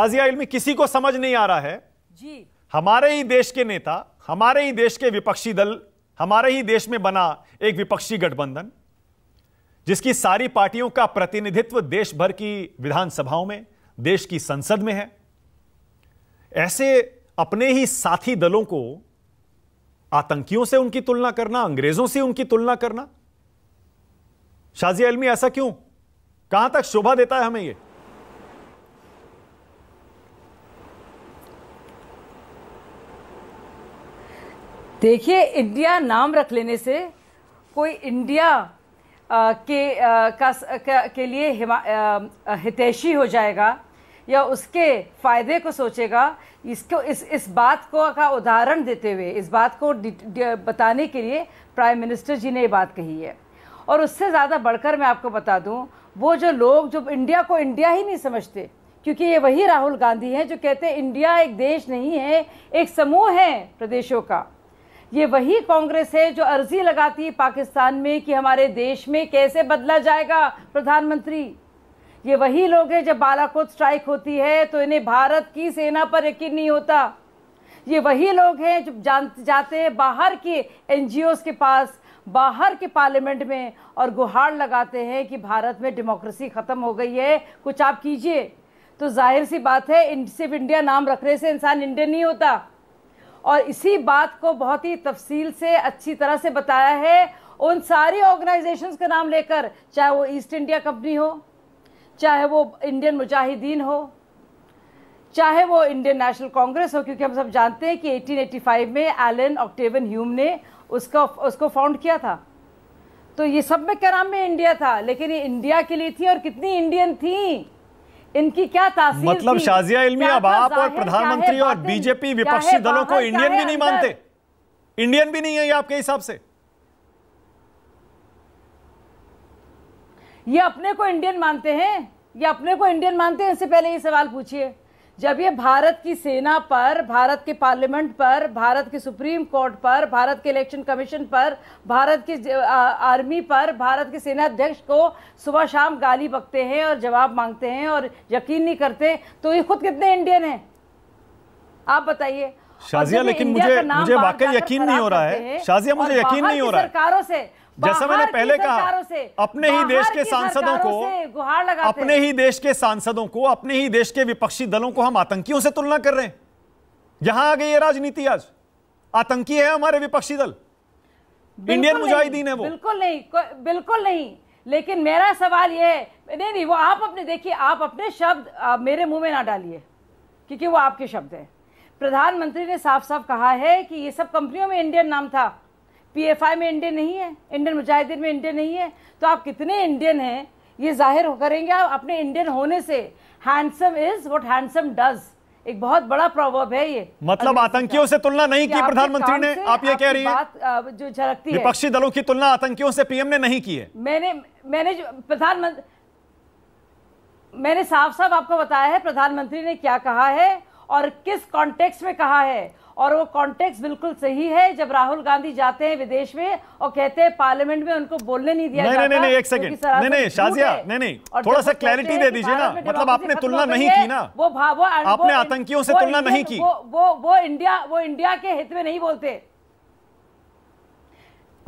ताजिया इलमी किसी को समझ नहीं आ रहा है जी हमारे ही देश के नेता हमारे ही देश के विपक्षी दल हमारे ही देश में बना एक विपक्षी गठबंधन जिसकी सारी पार्टियों का प्रतिनिधित्व देश भर की विधानसभाओं में देश की संसद में है ऐसे अपने ही साथी दलों को आतंकियों से उनकी तुलना करना अंग्रेजों से उनकी तुलना करना शाजिया अलमी ऐसा क्यों कहां तक शोभा देता है हमें यह देखिए इंडिया नाम रख लेने से कोई इंडिया आ, के आ, का, का के लिए हितैषी हो जाएगा या उसके फ़ायदे को सोचेगा इसको इस इस बात को का उदाहरण देते हुए इस बात को दि, दि, बताने के लिए प्राइम मिनिस्टर जी ने ये बात कही है और उससे ज़्यादा बढ़कर मैं आपको बता दूं वो जो लोग जो इंडिया को इंडिया ही नहीं समझते क्योंकि ये वही राहुल गांधी हैं जो कहते हैं इंडिया एक देश नहीं है एक समूह है प्रदेशों का ये वही कांग्रेस है जो अर्जी लगाती है पाकिस्तान में कि हमारे देश में कैसे बदला जाएगा प्रधानमंत्री ये वही लोग हैं जब बालाकोट स्ट्राइक होती है तो इन्हें भारत की सेना पर यकीन नहीं होता ये वही लोग हैं जो जान जाते हैं बाहर के एन के पास बाहर के पार्लियामेंट में और गुहार लगाते हैं कि भारत में डेमोक्रेसी ख़त्म हो गई है कुछ आप कीजिए तो जाहिर सी बात है सिर्फ इंडिया नाम रखने से इंसान इंडियन नहीं होता और इसी बात को बहुत ही तफसील से अच्छी तरह से बताया है उन सारी ऑर्गेनाइजेशंस का नाम लेकर चाहे वो ईस्ट इंडिया कंपनी हो चाहे वो इंडियन मुजाहिदीन हो चाहे वो इंडियन नेशनल कांग्रेस हो क्योंकि हम सब जानते हैं कि 1885 में एलन ऑक्टेवन ह्यूम ने उसका उसको फाउंड किया था तो ये सब में क्या नाम में इंडिया था लेकिन ये इंडिया के लिए थी और कितनी इंडियन थी इनकी क्या तासीर मतलब शाजिया इल्मी अब आप और प्रधानमंत्री और बीजेपी विपक्षी दलों को इंडियन भी नहीं मानते इंडियन भी नहीं है ये आपके हिसाब से ये अपने को इंडियन मानते हैं ये अपने को इंडियन मानते हैं इससे पहले ये सवाल पूछिए जब ये भारत की सेना पर भारत के पार्लियामेंट पर भारत के सुप्रीम कोर्ट पर भारत के इलेक्शन कमीशन पर भारत की आर्मी पर भारत के सेना अध्यक्ष को सुबह शाम गाली बकते हैं और जवाब मांगते हैं और यकीन नहीं करते तो ये खुद कितने इंडियन हैं आप बताइए शाजिया लेकिन मुझे मुझे वाकई यकीन नहीं हो रहा है शाजिया मुझे यकीन नहीं हो रहा है सरकारों से जैसा मैंने पहले कहा अपने ही देश के सांसदों को अपने ही देश के सांसदों को अपने ही देश के विपक्षी दलों को हम आतंकियों से तुलना कर रहे हैं यहां आ गई है राजनीति आज आतंकी है हमारे विपक्षी दल इंडियन मुजाहिदीन है वो बिल्कुल नहीं बिल्कुल नहीं लेकिन मेरा सवाल यह है नहीं नहीं वो आप अपने देखिए आप अपने शब्द मेरे मुंह में ना डालिए क्योंकि वो आपके शब्द हैं प्रधानमंत्री ने साफ साफ कहा है कि ये सब कंपनियों में इंडियन नाम था पीएफआई में इंडियन नहीं है इंडियन मुजाहिदीन में इंडियन नहीं है तो आप कितने इंडियन हैं ये जाहिर करेंगे आप अपने इंडियन होने से handsome is what handsome does एक बहुत बड़ा प्रॉब्लम है ये मतलब आतंकियों से तुलना नहीं की प्रधानमंत्री ने आप ये कह रही हैं जो झलकती है विपक्षी दलों की तुलना आतंकियों से पीएम ने नहीं की है मैंने मैंने प्रधानमंत्री मैंने साफ साफ आपको बताया है प्रधानमंत्री ने क्या कहा है और किस कॉन्टेक्स्ट में कहा है और वो कॉन्टेक्स्ट बिल्कुल सही है जब राहुल गांधी जाते हैं विदेश में और कहते हैं पार्लियामेंट में उनको बोलने नहीं दिया नहीं, नहीं नहीं एक सेकंड नहीं नहीं शाजिया नहीं नहीं थोड़ा सा क्लैरिटी दे दीजिए ना मतलब आपने तुलना नहीं की ना वो वो आपने आतंकियों से तुलना नहीं की वो वो इंडिया वो इंडिया के हित में नहीं बोलते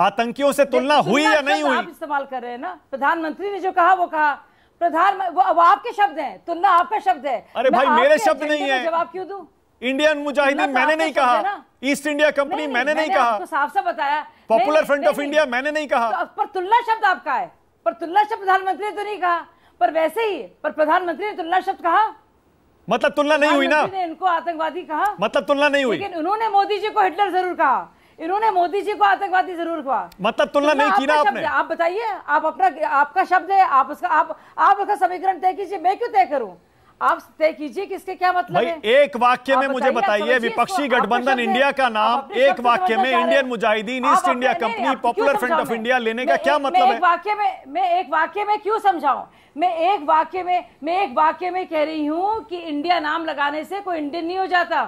आतंकियों से तुलना हुई या नहीं हुई आप इस्तेमाल कर रहे हैं ना प्रधानमंत्री ने जो कहा वो कहा प्रधान वो अब आपके शब्द हैं तुलना तो आपका शब्द है अरे भाई मेरे शब्द नहीं है जवाब क्यों दूं इंडियन मुजाहिदीन मैंने नहीं कहा ईस्ट तो इंडिया कंपनी मैंने नहीं कहा साफ साफ बताया पॉपुलर फ्रंट ऑफ इंडिया मैंने नहीं कहा पर तुलना शब्द आपका है पर तुलना शब्द प्रधानमंत्री ने तो नहीं कहा पर वैसे ही पर प्रधानमंत्री ने तुलना शब्द कहा मतलब तुलना नहीं हुई ना इनको आतंकवादी कहा मतलब तुलना नहीं हुई लेकिन उन्होंने मोदी जी को हिटलर जरूर कहा इन्होंने मोदी जी को आतंकवादी जरूर कहा मतलब तुलना नहीं की ना आपने आप बताइए आप अपना आपका शब्द है आप उसका आप आप उसका समीकरण तय कीजिए मैं क्यों तय करूं आप तय कीजिए किसके क्या मतलब है एक वाक्य में मुझे बताइए विपक्षी गठबंधन इंडिया का नाम एक वाक्य में Indian Mujahideen East India Company Popular Front of India लेने का क्या मतलब है वाक्य में मैं एक वाक्य में क्यों समझाऊं मैं एक वाक्य में मैं एक वाक्य में कह रही हूँ कि इंडिया नाम लगाने से कोई इंडियन नहीं हो जाता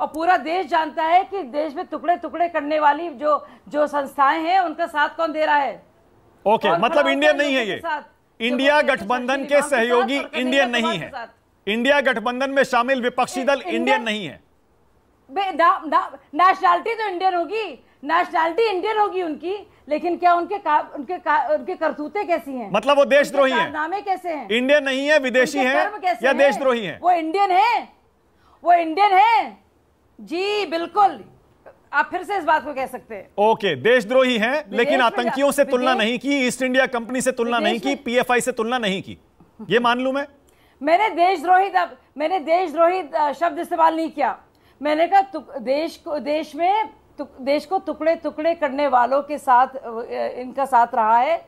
और पूरा देश जानता है कि देश में टुकड़े टुकड़े करने वाली जो जो संस्थाएं हैं उनका साथ कौन दे रहा है ओके okay, मतलब इंडियन नहीं है ये इंडिया गठबंधन के सहयोगी इंडियन नहीं है इंडिया गठबंधन में शामिल विपक्षी दल इंडियन नहीं है नेशनैलिटी तो इंडियन होगी नेशनैलिटी इंडियन होगी उनकी लेकिन क्या उनके का, उनके का, उनके करतूते कैसी हैं मतलब वो देशद्रोही हैं नामे कैसे हैं इंडियन नहीं है विदेशी हैं या देशद्रोही हैं वो इंडियन है वो इंडियन है जी बिल्कुल आप फिर से इस बात को कह सकते हैं ओके okay, देशद्रोही हैं लेकिन आतंकियों से तुलना नहीं की ईस्ट इंडिया कंपनी से तुलना नहीं की पीएफआई से तुलना नहीं की ये मान लू मैं मैंने देशद्रोही मैंने देशद्रोही शब्द इस्तेमाल नहीं किया मैंने कहा देश को देश में देश को टुकड़े टुकड़े करने वालों के साथ इनका साथ रहा है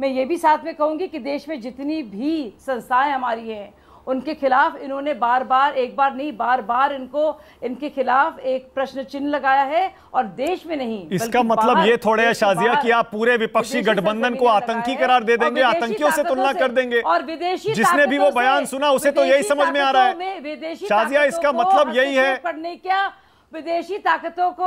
मैं ये भी साथ में कहूंगी कि देश में जितनी भी संस्थाएं हमारी हैं उनके खिलाफ इन्होंने बार बार एक बार नहीं बार बार इनको इनके खिलाफ एक प्रश्न चिन्ह लगाया है और देश में नहीं इसका मतलब ये थोड़े है शाजिया कि आप पूरे विपक्षी गठबंधन को आतंकी करार दे देंगे आतंकियों से तुलना कर देंगे और विदेशी जिसने भी वो बयान सुना उसे तो यही समझ में आ रहा है शाजिया इसका मतलब यही है क्या विदेशी ताकतों को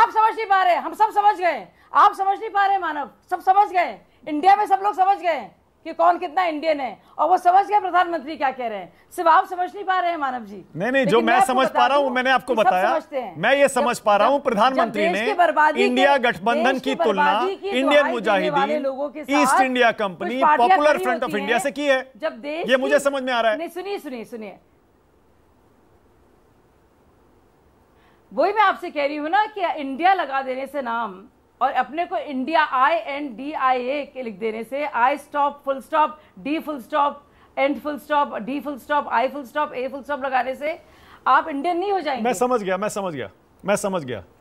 आप समझ नहीं पा रहे हम सब समझ गए आप समझ नहीं पा रहे मानव सब समझ गए इंडिया में सब लोग समझ गए कि कौन कितना इंडियन है और वो समझ गया प्रधानमंत्री क्या कह रहे हैं सिर्फ आप समझ नहीं पा रहे हैं मानव जी नहीं नहीं जो मैं समझ पा रहा हूँ मैंने आपको बताया मैं ये समझ पा रहा हूँ प्रधानमंत्री ने इंडिया गठबंधन की तुलना Indian Mujahideen East India Company Popular Front of India से की है जब देश ये मुझे समझ में आ रहा है सुनिए सुनिए सुनिए वही मैं आपसे कह रही हूँ ना कि इंडिया लगा देने से नाम और अपने को India I N D I A के लिख देने से I stop full stop D full stop N full stop D full stop I full stop A full stop लगाने से आप इंडियन नहीं हो जाएंगे मैं समझ गया मैं समझ गया मैं समझ गया